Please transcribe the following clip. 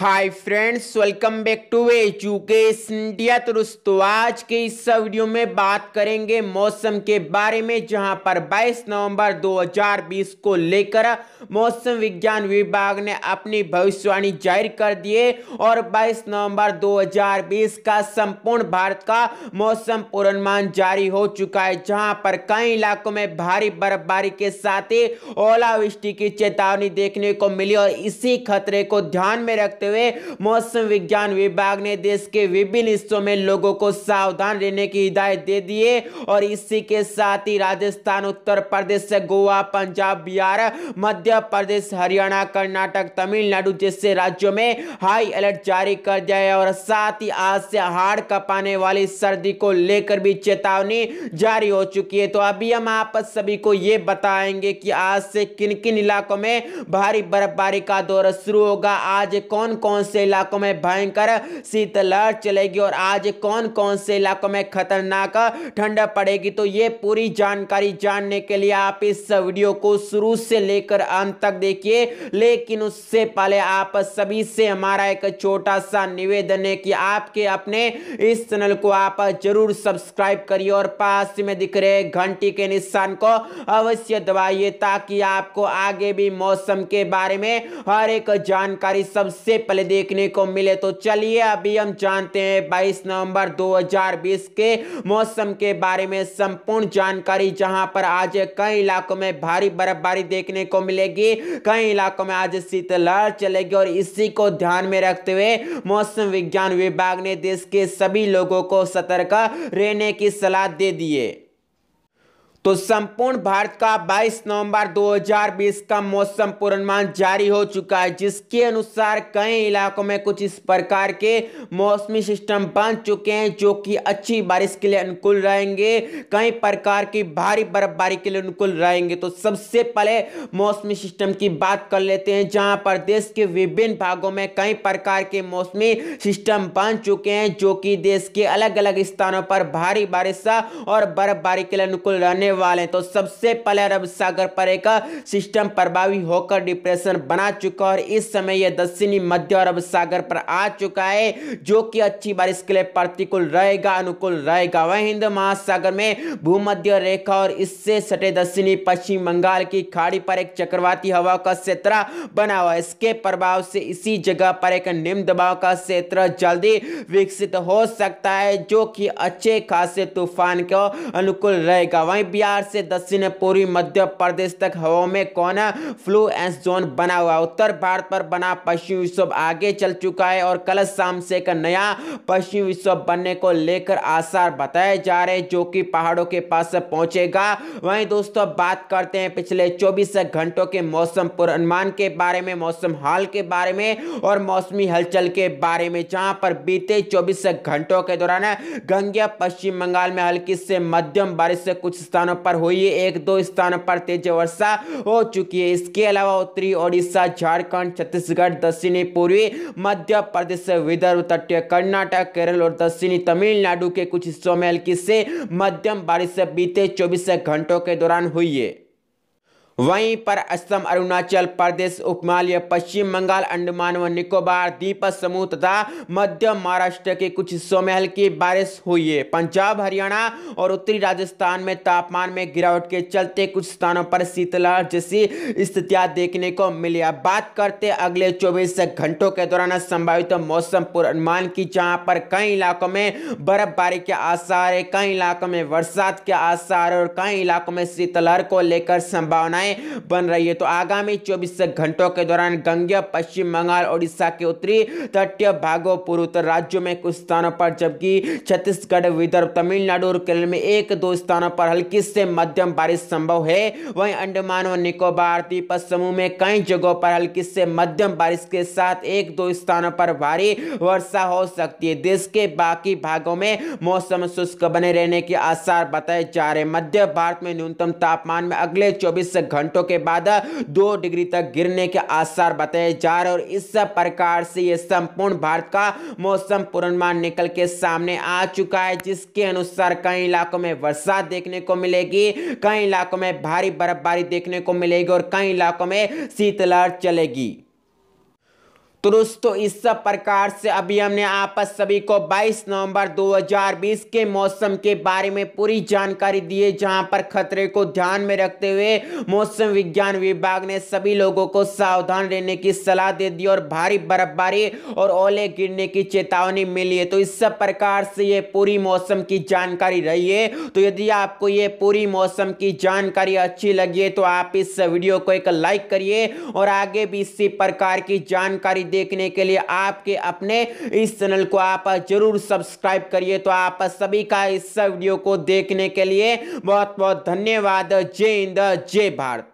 hi friends welcome back to education India तो दोस्तों आज के इस वीडियो में बात करेंगे मौसम के बारे में जहां पर 22 नवंबर 2020 को लेकर मौसम विज्ञान विभाग ने अपनी भविष्यवाणी जाहिर कर दिए और 22 नवंबर 2020 का संपूर्ण भारत का मौसम पूर्वानुमान जारी हो चुका है जहां पर कई इलाकों में भारी बर्फबारी के साथ ही ओलावृष्टि की चेतावनी देखने को मिली और इसी खतरे को ध्यान में रखते करते हुए मौसम विज्ञान विभाग ने देश के विभिन्न हिस्सों में लोगों को सावधान रहने की हिदायत दे दी है और इसी के साथ ही राजस्थान उत्तर प्रदेश गोवा पंजाब बिहार मध्य प्रदेश हरियाणा कर्नाटक तमिलनाडु जैसे राज्यों में हाई अलर्ट जारी कर दिया है और साथ ही आज से हाड़ कपाने वाली सर्दी को लेकर भी चेतावनी जारी हो चुकी है तो अभी हम आप सभी को ये बताएंगे कि आज से किन किन इलाकों में भारी बर्फबारी का दौर शुरू होगा आज कौन कौन से इलाकों में भयंकर शीतलहर चलेगी और आज कौन कौन से इलाकों में खतरनाक ठंड पड़ेगी तो ये पूरी जानकारी जानने के लिए आप इस वीडियो को शुरू से लेकर अंत तक देखिए लेकिन उससे पहले आप सभी से हमारा एक छोटा सा निवेदन है कि आपके अपने इस चैनल को आप जरूर सब्सक्राइब करिए और पास में दिख रहे घंटी के निशान को अवश्य दबाइए ताकि आपको आगे भी मौसम के बारे में हर एक जानकारी सबसे पहले देखने को मिले तो चलिए अभी हम जानते हैं 22 नवंबर 2020 के मौसम के बारे में संपूर्ण जानकारी जहां पर आज कई इलाकों में भारी बर्फबारी देखने को मिलेगी कई इलाकों में आज शीतलहर चलेगी और इसी को ध्यान में रखते हुए मौसम विज्ञान विभाग ने देश के सभी लोगों को सतर्क रहने की सलाह दे दी है तो संपूर्ण भारत का 22 नवंबर 2020 का मौसम पूर्वानुमान जारी हो चुका है जिसके अनुसार कई इलाकों में कुछ इस प्रकार के मौसमी सिस्टम बन चुके हैं जो कि अच्छी बारिश के लिए अनुकूल रहेंगे कई प्रकार की भारी बर्फबारी के लिए अनुकूल रहेंगे तो सबसे पहले मौसमी सिस्टम की बात कर लेते हैं जहां पर देश के विभिन्न भागों में कई प्रकार के मौसमी सिस्टम बन चुके हैं जो कि देश के अलग अलग स्थानों पर भारी बारिश और बर्फबारी के लिए अनुकूल रहने वाले हैं तो सबसे पहले अरब सागर पर एक सिस्टम प्रभावी होकर डिप्रेशन बना चुका और इस समय यह दक्षिणी मध्य अरब सागर पर आ चुका है जो कि अच्छी बारिश के लिए प्रतिकूल रहेगा अनुकूल रहेगा वह हिंद महासागर में भूमध्य रेखा और इससे सटे दक्षिणी पश्चिम बंगाल की खाड़ी पर एक चक्रवाती हवा का क्षेत्र बना हुआ इसके प्रभाव से इसी जगह पर एक निम्न दबाव का क्षेत्र जल्दी विकसित हो सकता है जो कि अच्छे खासे तूफान को अनुकूल रहेगा वहीं बिहार से दक्षिण पूर्वी मध्य प्रदेश तक हवा में कौन फ्लूएंस जोन बना हुआ उत्तर भारत पर बना पश्चिम विश्व आगे चल चुका है और कल शाम से एक नया पश्चिम विश्व बनने को लेकर आसार बताए जा रहे जो कि पहाड़ों के पास पहुंचेगा वहीं दोस्तों बात करते हैं पिछले चौबीस घंटों के मौसम पूर्वानुमान के बारे में मौसम हाल के बारे में और मौसमी हलचल के बारे में जहां पर बीते 24 घंटों के दौरान गंगिया पश्चिम बंगाल में हल्की से मध्यम बारिश से कुछ स्थानों स्थानों पर हुई है एक दो स्थानों पर तेज वर्षा हो चुकी है इसके अलावा उत्तरी ओडिशा झारखंड छत्तीसगढ़ दक्षिणी पूर्वी मध्य प्रदेश विदर्भ तटीय कर्नाटक केरल और दक्षिणी तमिलनाडु के कुछ हिस्सों में हल्की से मध्यम बारिश बीते चौबीस घंटों के दौरान हुई है वहीं पर असम अरुणाचल प्रदेश उपमालय पश्चिम बंगाल अंडमान व निकोबार द्वीप समूह तथा मध्य महाराष्ट्र के कुछ हिस्सों में हल्की बारिश हुई है पंजाब हरियाणा और उत्तरी राजस्थान में तापमान में गिरावट के चलते कुछ स्थानों पर शीतलहर जैसी स्थितियां देखने को मिली अब बात करते अगले चौबीस घंटों के दौरान संभावित तो मौसम पूर्वानुमान की जहां पर कई इलाकों में बर्फबारी के आसार है कई इलाकों में बरसात के आसार और कई इलाकों में शीतलहर को लेकर संभावनाएं घटनाएं बन रही है तो आगामी चौबीस घंटों के दौरान गंगे पश्चिम बंगाल ओडिशा के उत्तरी तटीय भागों पूर्वोत्तर राज्यों में कुछ स्थानों पर जबकि छत्तीसगढ़ विदर्भ तमिलनाडु और केरल में एक दो स्थानों पर हल्की से मध्यम बारिश संभव है वहीं अंडमान और निकोबार द्वीप समूह में कई जगहों पर हल्की से मध्यम बारिश के साथ एक दो स्थानों पर भारी वर्षा हो सकती है देश के बाकी भागों में मौसम शुष्क बने रहने के आसार बताए जा रहे मध्य भारत में न्यूनतम तापमान में अगले चौबीस घंटों के बाद दो डिग्री तक गिरने के आसार बताए जा रहे और इस प्रकार से ये संपूर्ण भारत का मौसम पूर्वानुमान निकल के सामने आ चुका है जिसके अनुसार कई इलाकों में वर्षा देखने को मिलेगी कई इलाकों में भारी बर्फबारी देखने को मिलेगी और कई इलाकों में शीतलहर चलेगी तो दोस्तों इस सब प्रकार से अभी हमने आपस सभी को 22 नवंबर 2020 के मौसम के बारे में पूरी जानकारी दी है जहां पर खतरे को ध्यान में रखते हुए मौसम विज्ञान विभाग ने सभी लोगों को सावधान रहने की सलाह दे दी और भारी बर्फबारी और ओले गिरने की चेतावनी मिली है तो इस सब प्रकार से ये पूरी मौसम की जानकारी रही है तो यदि आपको ये पूरी मौसम की जानकारी अच्छी लगी है तो आप इस वीडियो को एक लाइक करिए और आगे भी इसी प्रकार की जानकारी देखने के लिए आपके अपने इस चैनल को आप जरूर सब्सक्राइब करिए तो आप सभी का इस वीडियो को देखने के लिए बहुत बहुत धन्यवाद जय हिंद जय भारत